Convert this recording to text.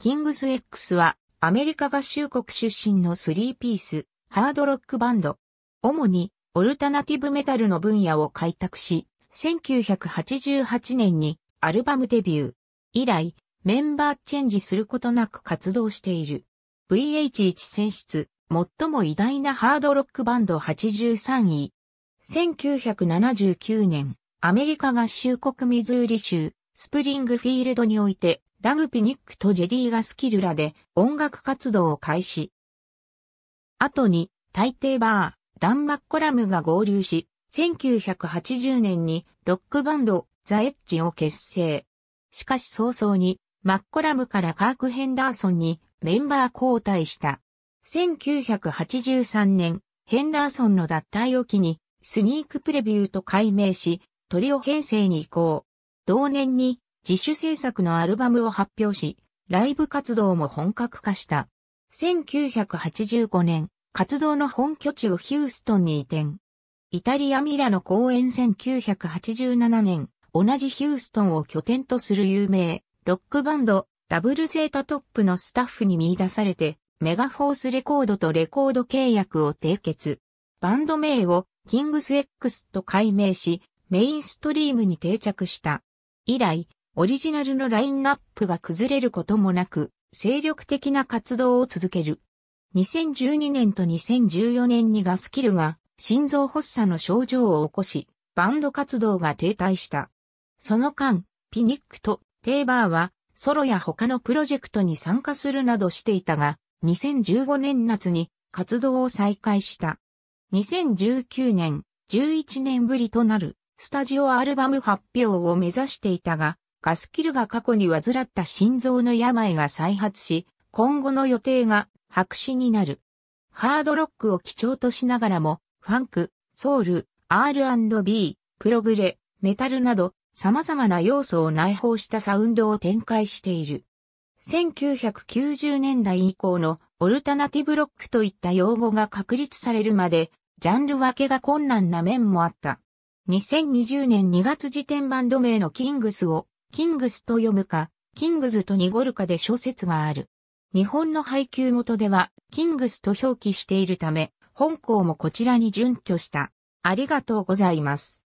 キングス X はアメリカ合衆国出身のスリーピース、ハードロックバンド。主にオルタナティブメタルの分野を開拓し、1988年にアルバムデビュー。以来、メンバーチェンジすることなく活動している。VH1 選出、最も偉大なハードロックバンド83位。1979年、アメリカ合衆国ミズーリ州、スプリングフィールドにおいて、ダグ・ピニックとジェディがスキルラで音楽活動を開始。後に、大抵バー、ダン・マッコラムが合流し、1980年にロックバンド、ザ・エッジを結成。しかし早々に、マッコラムからカーク・ヘンダーソンにメンバー交代した。1983年、ヘンダーソンの脱退を機に、スニークプレビューと改名し、トリオ編成に移行。同年に自主制作のアルバムを発表し、ライブ活動も本格化した。1985年、活動の本拠地をヒューストンに移転。イタリア・ミラの公演1987年、同じヒューストンを拠点とする有名、ロックバンド、ダブルゼータトップのスタッフに見出されて、メガフォースレコードとレコード契約を締結。バンド名をキングス X と改名し、メインストリームに定着した。以来、オリジナルのラインナップが崩れることもなく、精力的な活動を続ける。2012年と2014年にガスキルが心臓発作の症状を起こし、バンド活動が停滞した。その間、ピニックとテーバーはソロや他のプロジェクトに参加するなどしていたが、2015年夏に活動を再開した。2019年、11年ぶりとなるスタジオアルバム発表を目指していたが、ガスキルが過去に患った心臓の病が再発し、今後の予定が白紙になる。ハードロックを基調としながらも、ファンク、ソウル、R&B、プログレ、メタルなど様々な要素を内包したサウンドを展開している。1990年代以降のオルタナティブロックといった用語が確立されるまで、ジャンル分けが困難な面もあった。2020年2月時点バンド名のキングスをキングスと読むか、キングズと濁るかで小説がある。日本の配給元では、キングスと表記しているため、本校もこちらに準拠した。ありがとうございます。